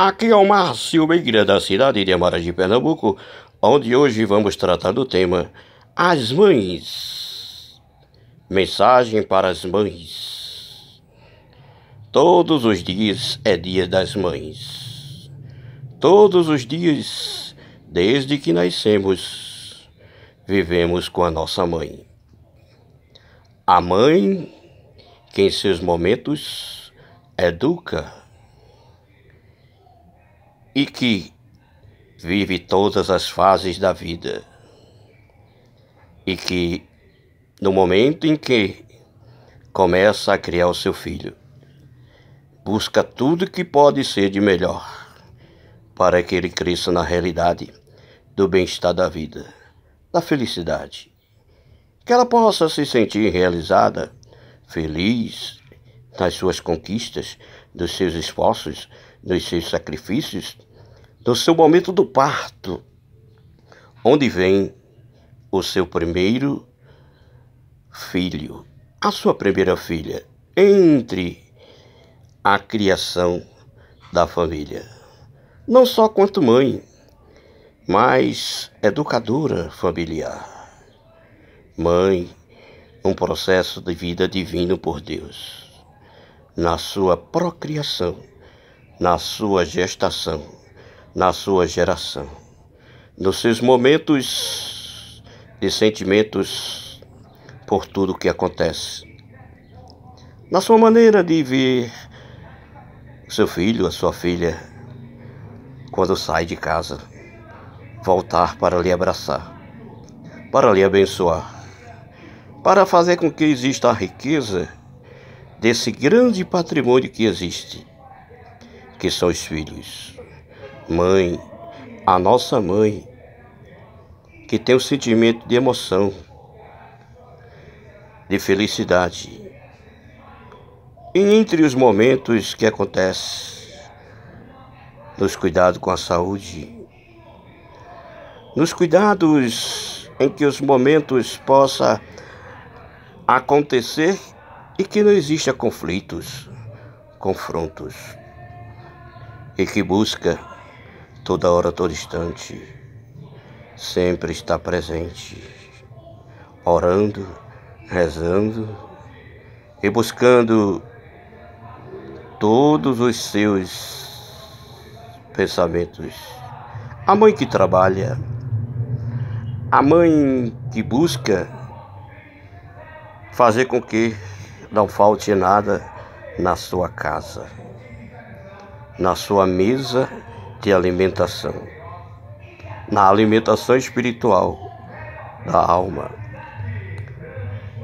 Aqui é o Márcio Meira, da cidade de Amora de Pernambuco, onde hoje vamos tratar do tema As Mães. Mensagem para as mães. Todos os dias é dia das mães. Todos os dias, desde que nascemos, vivemos com a nossa mãe. A mãe que em seus momentos educa e que vive todas as fases da vida. E que, no momento em que começa a criar o seu filho, busca tudo que pode ser de melhor para que ele cresça na realidade do bem-estar da vida, da felicidade. Que ela possa se sentir realizada, feliz nas suas conquistas, dos seus esforços, dos seus sacrifícios do é seu momento do parto, onde vem o seu primeiro filho, a sua primeira filha, entre a criação da família. Não só quanto mãe, mas educadora familiar. Mãe, um processo de vida divino por Deus, na sua procriação, na sua gestação na sua geração. Nos seus momentos e sentimentos por tudo o que acontece. Na sua maneira de ver seu filho, a sua filha, quando sai de casa, voltar para lhe abraçar, para lhe abençoar, para fazer com que exista a riqueza desse grande patrimônio que existe, que são os filhos mãe, a nossa mãe, que tem o um sentimento de emoção, de felicidade. E entre os momentos que acontece, nos cuidados com a saúde, nos cuidados em que os momentos possa acontecer e que não exista conflitos, confrontos, e que busca toda hora, todo instante, sempre está presente, orando, rezando e buscando todos os seus pensamentos. A mãe que trabalha, a mãe que busca fazer com que não falte nada na sua casa, na sua mesa de alimentação. Na alimentação espiritual da alma.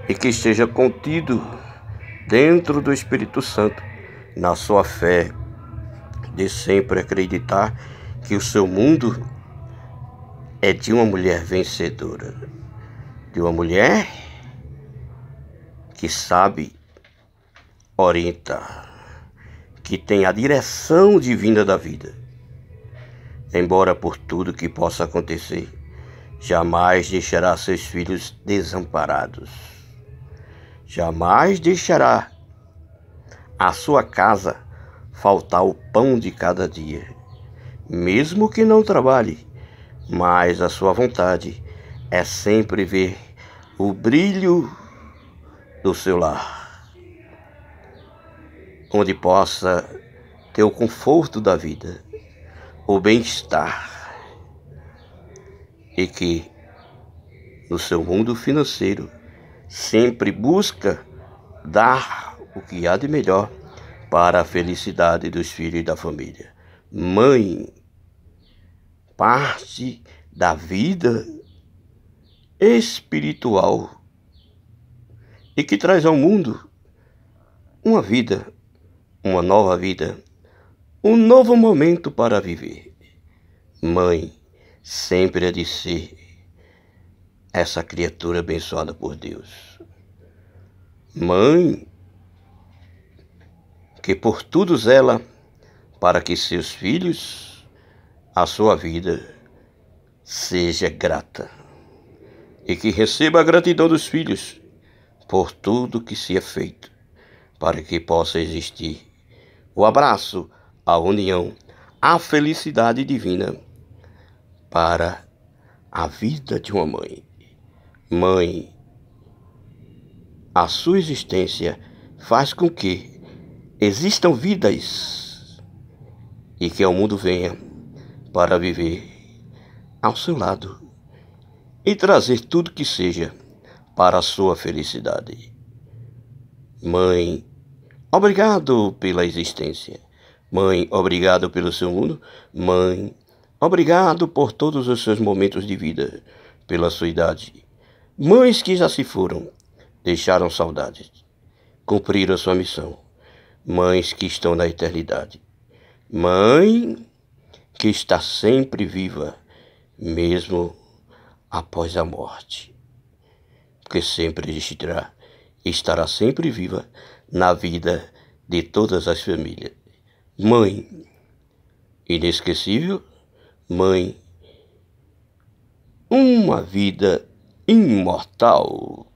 E que esteja contido dentro do Espírito Santo, na sua fé, de sempre acreditar que o seu mundo é de uma mulher vencedora, de uma mulher que sabe orientar, que tem a direção divina da vida embora por tudo que possa acontecer, jamais deixará seus filhos desamparados. Jamais deixará a sua casa faltar o pão de cada dia, mesmo que não trabalhe, mas a sua vontade é sempre ver o brilho do seu lar, onde possa ter o conforto da vida o bem-estar e que no seu mundo financeiro sempre busca dar o que há de melhor para a felicidade dos filhos e da família. Mãe, parte da vida espiritual e que traz ao mundo uma vida, uma nova vida um novo momento para viver. Mãe, sempre é de ser essa criatura abençoada por Deus. Mãe, que por tudo zela para que seus filhos, a sua vida, seja grata e que receba a gratidão dos filhos por tudo que se é feito, para que possa existir o abraço, a união, a felicidade divina para a vida de uma mãe. Mãe, a sua existência faz com que existam vidas e que o mundo venha para viver ao seu lado e trazer tudo que seja para a sua felicidade. Mãe, obrigado pela existência. Mãe, obrigado pelo seu mundo. Mãe, obrigado por todos os seus momentos de vida, pela sua idade. Mães que já se foram, deixaram saudades. Cumpriram a sua missão. Mães que estão na eternidade. Mãe que está sempre viva, mesmo após a morte. Porque sempre existirá, estará sempre viva na vida de todas as famílias mãe inesquecível, mãe, uma vida imortal.